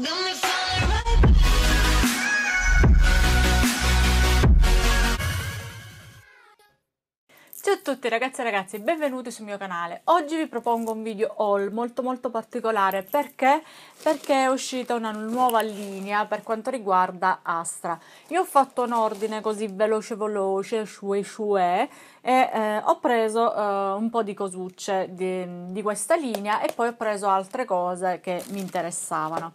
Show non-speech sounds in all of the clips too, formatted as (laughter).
Don't a tutti ragazzi e ragazze, benvenuti sul mio canale. Oggi vi propongo un video haul molto molto particolare perché? Perché è uscita una nuova linea per quanto riguarda Astra. Io ho fatto un ordine così veloce veloce, shue shue e eh, ho preso eh, un po' di cosucce di, di questa linea e poi ho preso altre cose che mi interessavano.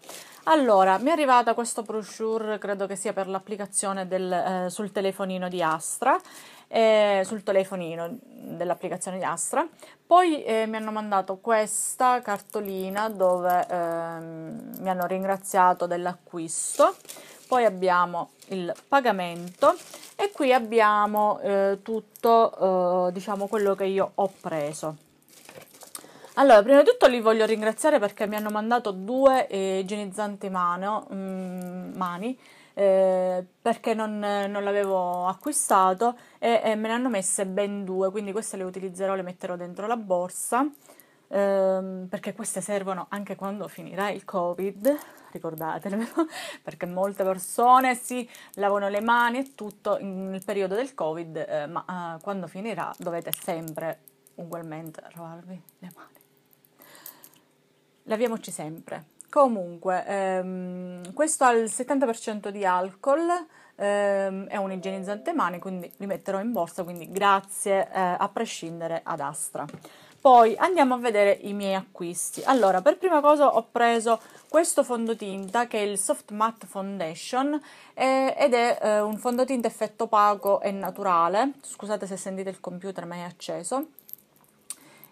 Allora, mi è arrivata questo brochure, credo che sia per l'applicazione eh, sul telefonino di Astra eh, sul telefonino dell'applicazione di Astra. Poi eh, mi hanno mandato questa cartolina dove ehm, mi hanno ringraziato dell'acquisto. Poi abbiamo il pagamento e qui abbiamo eh, tutto eh, diciamo quello che io ho preso. Allora, prima di tutto li voglio ringraziare perché mi hanno mandato due eh, igienizzanti mano, mh, mm, mani eh, perché non, non, l'avevo acquistato e, e, me ne hanno messe ben due, quindi queste le utilizzerò, le metterò dentro la borsa ehm, perché queste servono anche quando finirà il Covid, ricordatelo, (laughs) perché molte persone si lavano le mani e tutto nel periodo del Covid, eh, ma eh, quando finirà dovete sempre ugualmente lavarvi le mani. Laviamoci sempre Comunque, ehm, questo ha il 70% di alcol, ehm, è un igienizzante mani, quindi li metterò in borsa, quindi grazie eh, a prescindere ad Astra. Poi andiamo a vedere i miei acquisti. Allora, per prima cosa ho preso questo fondotinta che è il Soft Matte Foundation eh, ed è eh, un fondotinta effetto opaco e naturale. Scusate se sentite il computer, ma è acceso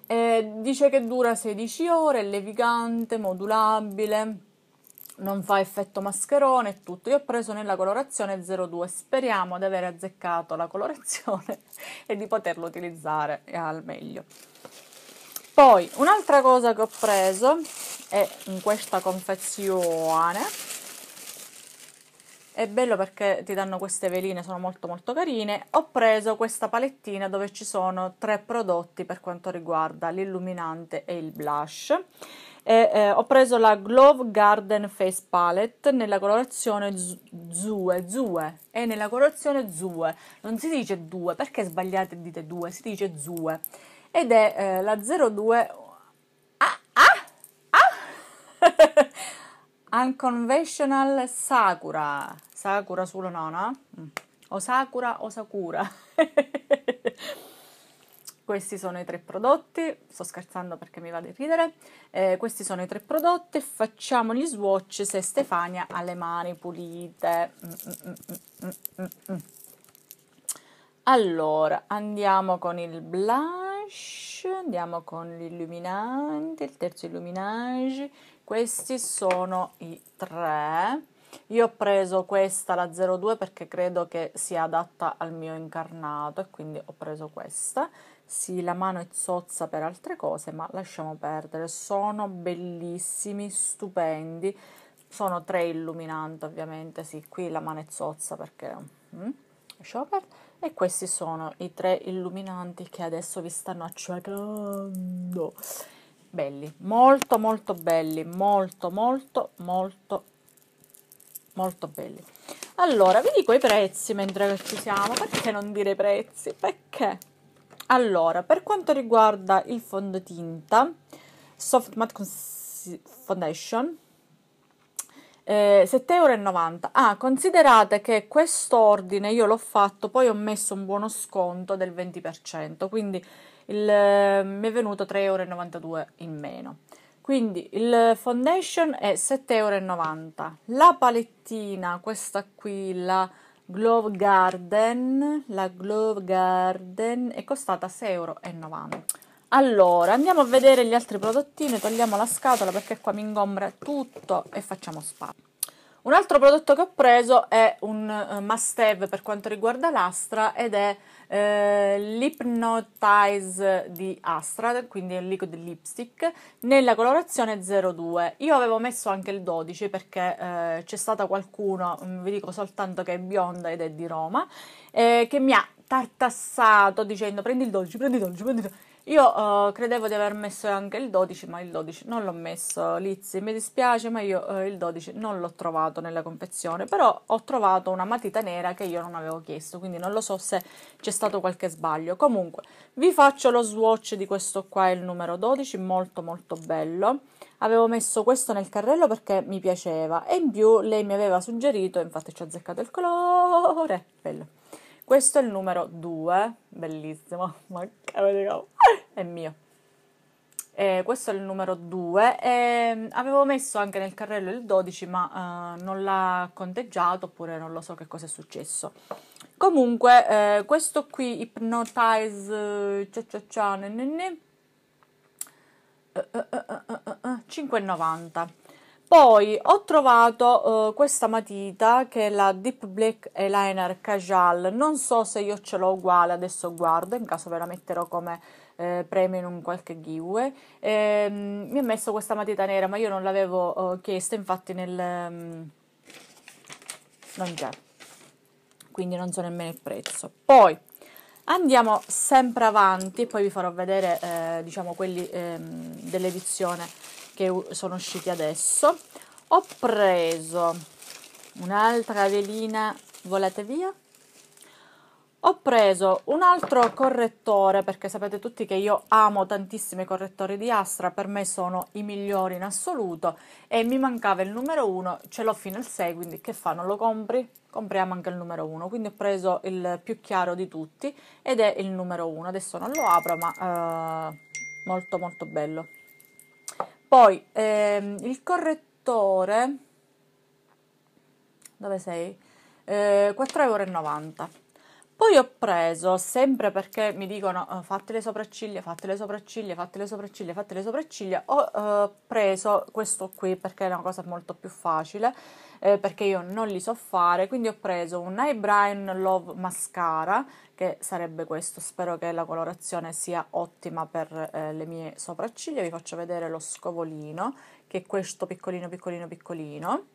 eh, dice che dura 16 ore, è levigante, modulabile, non fa effetto mascherone e tutto. Io ho preso nella colorazione 02, speriamo di aver azzeccato la colorazione (laughs) e di poterlo utilizzare al meglio. Poi un'altra cosa che ho preso è in questa confezione è bello perché ti danno queste veline, sono molto molto carine. Ho preso questa palettina dove ci sono tre prodotti per quanto riguarda l'illuminante e il blush. E, eh, ho preso la Glove Garden Face Palette nella colorazione Zue, Zue, e nella colorazione Zue. Non si dice 2, perché sbagliate dite 2, si dice Zue. Ed è eh, la 02 Unconventional Sakura, Sakura solo nona, mm. o Sakura o Sakura. (laughs) questi sono i tre prodotti, sto scherzando perché mi va vale di ridere, eh, questi sono i tre prodotti, facciamo gli swatch se Stefania ha le mani pulite. Mm, mm, allora, andiamo con il blush andiamo con l'illuminante, il terzo illuminage, questi sono i tre. Io ho preso questa, la 02, perché credo che sia adatta al mio incarnato e quindi ho preso questa. Sì, la mano è zozza per altre cose, ma lasciamo perdere. Sono bellissimi, stupendi. Sono tre illuminanti, ovviamente. Sì, qui la mano è zozza perché... Mm Chopard e questi sono i tre illuminanti che adesso vi stanno acciacando. Belli, molto molto belli, molto molto molto molto belli. Allora, vi dico i prezzi mentre ci siamo, perché non dire i prezzi? Perché? Allora, per quanto riguarda il fondotinta Soft Matte Foundation, eh, 7,90 euro. Ah, considerate che quest'ordine io l'ho fatto, poi ho messo un buono sconto del 20%, quindi il, eh, mi è venuto 3,92 euro in meno. Quindi il foundation è 7,90 euro. La palettina, questa qui, la Glove Garden, la Glove Garden è costata 6,90 euro. Allora, andiamo a vedere gli altri prodottini, togliamo la scatola perché qua mi ingombra tutto e facciamo spazio. Un altro prodotto che ho preso è un eh, must have per quanto riguarda l'Astra ed è eh, l'Hypnotize di Astra, quindi è il liquid lipstick, nella colorazione 02. Io avevo messo anche il 12 perché eh, c'è stata qualcuno, mm, vi dico soltanto che è bionda ed è di Roma, eh, che mi ha tartassato dicendo prendi il 12, prendi il 12, prendi il 12. Io uh, credevo di aver messo anche il 12, ma il 12 non l'ho messo, Lizzy, mi dispiace, ma io uh, il 12 non l'ho trovato nella confezione, però ho trovato una matita nera che io non avevo chiesto, quindi non lo so se c'è stato qualche sbaglio. Comunque, vi faccio lo swatch di questo qua, il numero 12, molto molto bello. Avevo messo questo nel carrello perché mi piaceva e in più lei mi aveva suggerito, infatti ci ho azzeccato il colore, bello questo è il numero 2, bellissimo, (laughs) ma è mio. Eh, questo è il numero 2. Eh, avevo messo anche nel carrello il 12, ma eh, non l'ha conteggiato oppure non lo so che cosa è successo. Comunque, eh, questo qui, Hypnotize eh, cia cia cia, ne, ne, ne. 5,90 eh, poi ho trovato eh, questa matita che è la Deep Black Eyeliner Casual, non so se io ce l'ho uguale, adesso guardo, in caso ve la metterò come eh, premio in un qualche giveaway. Eh, mi ha messo questa matita nera, ma io non l'avevo eh, chiesta, infatti nel... Um, non c'è, quindi non so nemmeno il prezzo. Poi andiamo sempre avanti, poi vi farò vedere eh, diciamo quelli ehm, dell'edizione che sono usciti adesso. Ho preso un'altra velina, volate via? Ho preso un altro correttore perché sapete tutti che io amo tantissimi correttori di Astra, per me sono i migliori in assoluto e mi mancava il numero 1, ce l'ho fino al 6, quindi che fa? Non lo compri? Compriamo anche il numero 1, quindi ho preso il più chiaro di tutti ed è il numero 1, adesso non lo apro ma eh, molto molto bello. Poi ehm, il correttore, dove sei? Eh, 4,90 euro. Poi ho preso, sempre perché mi dicono eh, fate le sopracciglia, fate le sopracciglia, fate le sopracciglia, fate le sopracciglia, ho eh, preso questo qui perché è una cosa molto più facile, eh, perché io non li so fare, quindi ho preso un Eyebrow Love Mascara, che sarebbe questo, spero che la colorazione sia ottima per eh, le mie sopracciglia, vi faccio vedere lo scovolino, che è questo piccolino piccolino piccolino,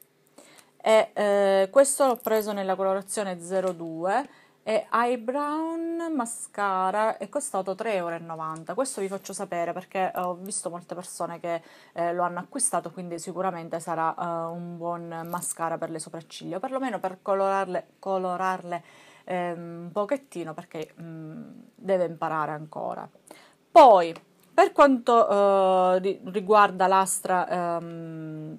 e eh, questo l'ho preso nella colorazione 02, e brown Mascara è costato 3,90 euro. Questo vi faccio sapere perché eh, ho visto molte persone che eh, lo hanno acquistato, quindi sicuramente sarà uh, un buon mascara per le sopracciglia, perlomeno per colorarle, colorarle eh, un pochettino perché mh, mm, deve imparare ancora. Poi, per quanto uh, riguarda l'astra... Um,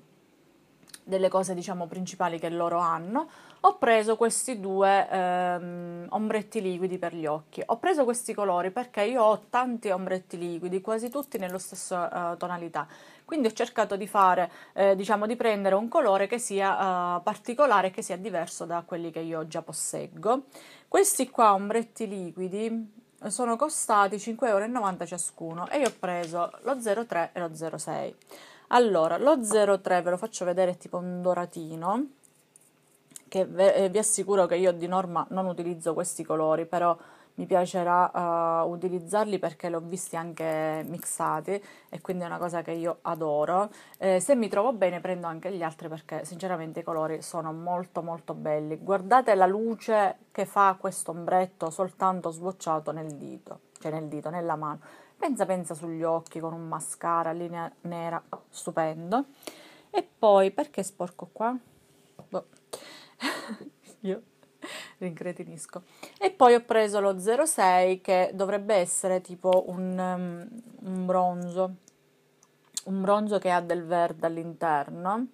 delle cose diciamo principali che loro hanno, ho preso questi due ehm, ombretti liquidi per gli occhi. Ho preso questi colori perché io ho tanti ombretti liquidi, quasi tutti nello stesso eh, tonalità. Quindi ho cercato di fare, eh, diciamo, di prendere un colore che sia eh, particolare, che sia diverso da quelli che io già posseggo. Questi qua ombretti liquidi sono costati 5,90 euro ciascuno e io ho preso lo 03 e lo 06. Allora, lo 03 ve lo faccio vedere, è tipo un doratino, che eh, vi assicuro che io di norma non utilizzo questi colori, però mi piacerà uh, utilizzarli perché li ho visti anche mixati e quindi è una cosa che io adoro. Eh, se mi trovo bene prendo anche gli altri perché sinceramente i colori sono molto molto belli. Guardate la luce che fa questo ombretto soltanto sbocciato nel dito, cioè nel dito, nella mano pensa pensa sugli occhi con un mascara linea nera, stupendo. E poi perché sporco qua? Boh. (laughs) Io rincretinisco. E poi ho preso lo 06 che dovrebbe essere tipo un, um, un bronzo, un bronzo che ha del verde all'interno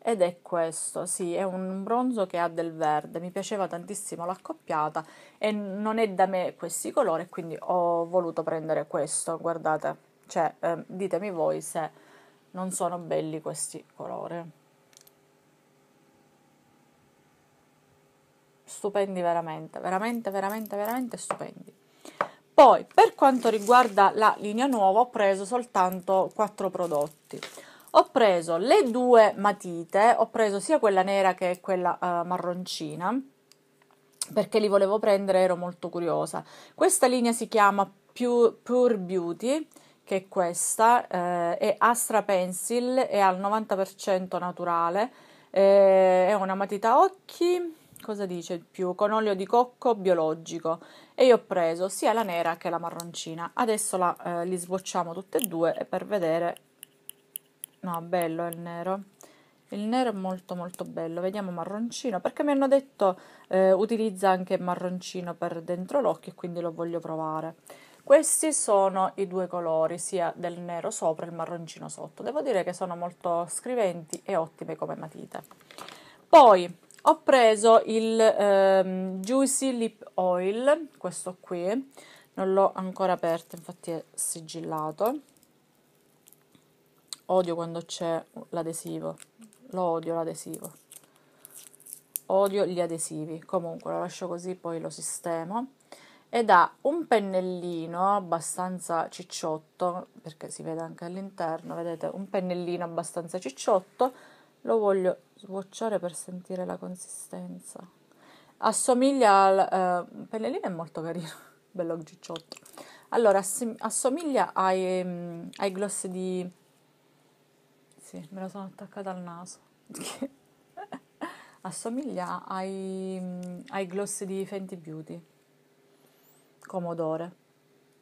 ed è questo, sì, è un bronzo che ha del verde, mi piaceva tantissimo l'accoppiata e non è da me questi colori, quindi ho voluto prendere questo, guardate, cioè eh, ditemi voi se non sono belli questi colori. Stupendi veramente, veramente, veramente, veramente stupendi. Poi, per quanto riguarda la linea nuova, ho preso soltanto quattro prodotti ho preso le due matite, ho preso sia quella nera che quella uh, marroncina perché li volevo prendere, ero molto curiosa. Questa linea si chiama Pure, Pure Beauty, che è questa, eh, è Astra Pencil, è al 90% naturale, eh, è una matita occhi, cosa dice più? Con olio di cocco biologico. E io ho preso sia la nera che la marroncina. Adesso la, eh, li sbocciamo tutte e due per vedere no bello il nero il nero è molto molto bello vediamo marroncino perché mi hanno detto eh, utilizza anche marroncino per dentro l'occhio quindi lo voglio provare questi sono i due colori sia del nero sopra e il marroncino sotto devo dire che sono molto scriventi e ottime come matite poi ho preso il ehm, Juicy Lip Oil questo qui non l'ho ancora aperto infatti è sigillato Odio quando c'è l'adesivo. Lo odio l'adesivo. Odio gli adesivi. Comunque lo lascio così, poi lo sistemo. Ed ha un pennellino abbastanza cicciotto, perché si vede anche all'interno, vedete, un pennellino abbastanza cicciotto. Lo voglio sbocciare per sentire la consistenza. Assomiglia al... Eh, pennellino è molto carino, (laughs) bello cicciotto. Allora, assomiglia ai, mm, ai gloss di sì, me la sono attaccata al naso. (laughs) Assomiglia ai, mm, ai gloss di Fenty Beauty. Come odore.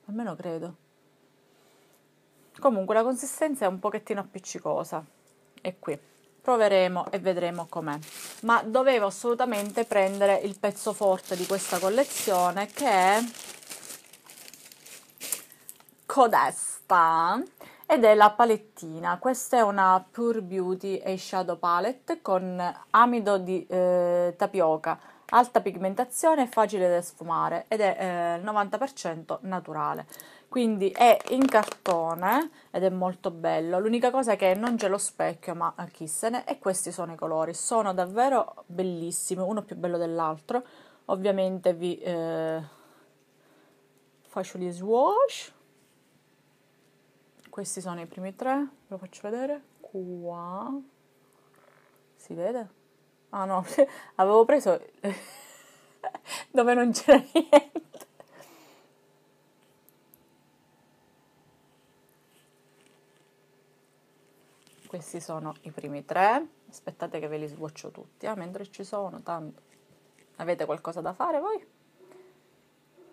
Almeno credo. Comunque la consistenza è un pochettino appiccicosa. E qui. Proveremo e vedremo com'è. Ma dovevo assolutamente prendere il pezzo forte di questa collezione che è Codesta ed è la palettina. Questa è una Pure Beauty e Shadow Palette con amido di eh, tapioca, alta pigmentazione, facile da sfumare ed è eh, 90% naturale. Quindi è in cartone ed è molto bello. L'unica cosa è che non c'è lo specchio, ma chi se ne. E questi sono i colori. Sono davvero bellissimi, uno più bello dell'altro. Ovviamente vi eh, faccio gli swatch questi sono i primi tre, ve lo faccio vedere. Qua si vede? Ah no, (laughs) avevo preso (laughs) dove non c'era niente. Questi sono i primi tre. Aspettate che ve li sboccio tutti, eh, mentre ci sono, tanto. Avete qualcosa da fare voi?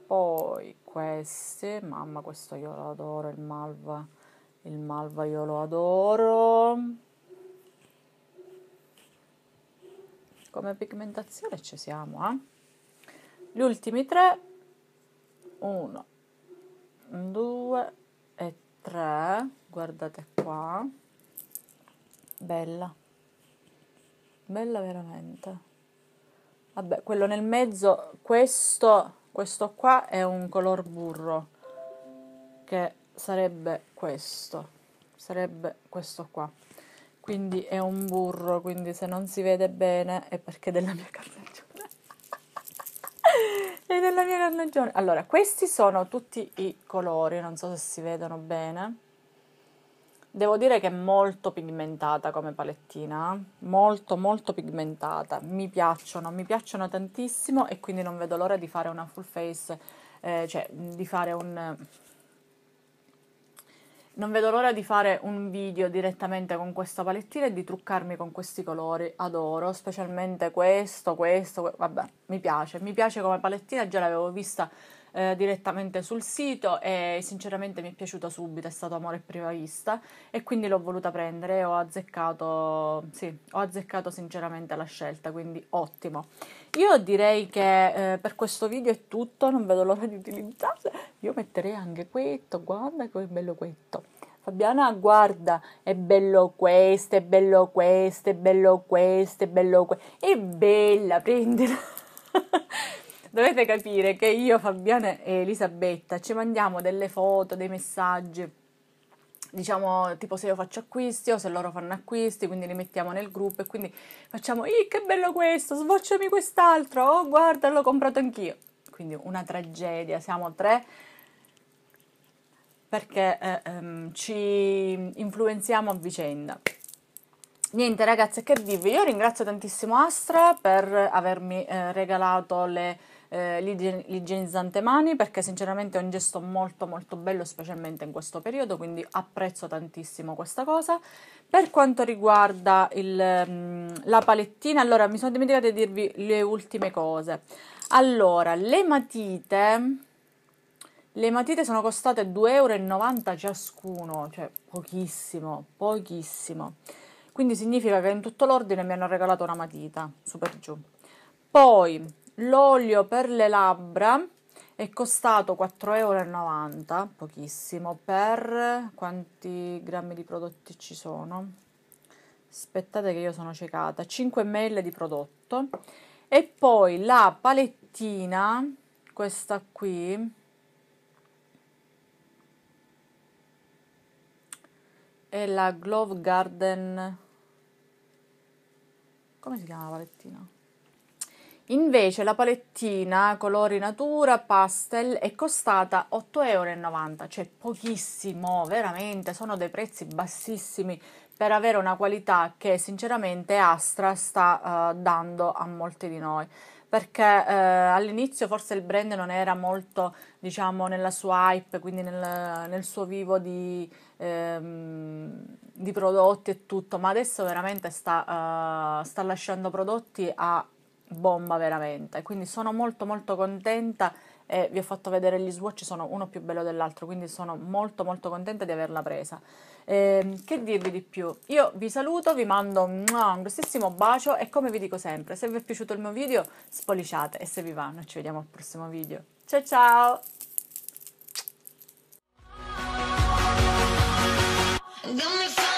Poi questi, mamma questo io lo adoro, il malva il malva io lo adoro. Come pigmentazione ci siamo, eh? Gli ultimi tre. Uno, due e tre. Guardate qua. Bella. Bella veramente. Vabbè, quello nel mezzo, questo, questo qua è un color burro che sarebbe questo, sarebbe questo qua. Quindi è un burro, quindi se non si vede bene è perché è della mia carnagione. è della mia carnagione. Allora, questi sono tutti i colori, non so se si vedono bene. Devo dire che è molto pigmentata come palettina, eh. molto molto pigmentata, mi piacciono, mi piacciono tantissimo e quindi non vedo l'ora di fare una full face, eh, cioè di fare un, non vedo l'ora di fare un video direttamente con questa palettina e di truccarmi con questi colori, adoro, specialmente questo, questo, vabbè, mi piace, mi piace come palettina, già l'avevo vista eh, direttamente sul sito e sinceramente mi è piaciuta subito, è stato amore a prima vista e quindi l'ho voluta prendere e ho azzeccato, sì, ho azzeccato sinceramente la scelta, quindi ottimo. Io direi che eh, per questo video è tutto, non vedo l'ora di utilizzarla. Io metterei anche questo, guarda che bello questo. Fabiana, guarda, è bello questo, è bello questo, è bello questo, è bello questo. È bella, prendila. (laughs) dovete capire che io, Fabiana e Elisabetta ci mandiamo delle foto, dei messaggi diciamo tipo se io faccio acquisti o se loro fanno acquisti, quindi li mettiamo nel gruppo e quindi facciamo Ih, che bello questo, sbocciami quest'altro, oh guarda l'ho comprato anch'io. Quindi una tragedia, siamo tre perché eh, ehm, ci influenziamo a vicenda niente ragazzi che dirvi io ringrazio tantissimo Astra per avermi eh, regalato le, eh, l'igienizzante mani perché sinceramente è un gesto molto molto bello specialmente in questo periodo quindi apprezzo tantissimo questa cosa per quanto riguarda il, mm, la palettina allora mi sono dimenticata di dirvi le ultime cose allora le matite le matite sono costate 2,90 euro ciascuno cioè pochissimo pochissimo quindi significa che in tutto l'ordine mi hanno regalato una matita, super giù. Poi l'olio per le labbra è costato 4,90 euro, pochissimo, per quanti grammi di prodotti ci sono? Aspettate che io sono ciecata, 5 ml di prodotto. E poi la palettina, questa qui, è la Glove Garden come si chiama la palettina? Invece la palettina colori natura pastel è costata 8,90 euro, cioè pochissimo, veramente sono dei prezzi bassissimi per avere una qualità che sinceramente Astra sta uh, dando a molti di noi perché eh, all'inizio forse il brand non era molto diciamo nella sua hype quindi nel, nel suo vivo di, ehm, di prodotti e tutto, ma adesso veramente sta, uh, sta lasciando prodotti a bomba veramente, quindi sono molto molto contenta e vi ho fatto vedere gli swatch, sono uno più bello dell'altro, quindi sono molto molto contenta di averla presa. Eh, che dirvi di più? Io vi saluto, vi mando un grossissimo bacio e come vi dico sempre, se vi è piaciuto il mio video spolliciate e se vi va noi ci vediamo al prossimo video. Ciao ciao! Don't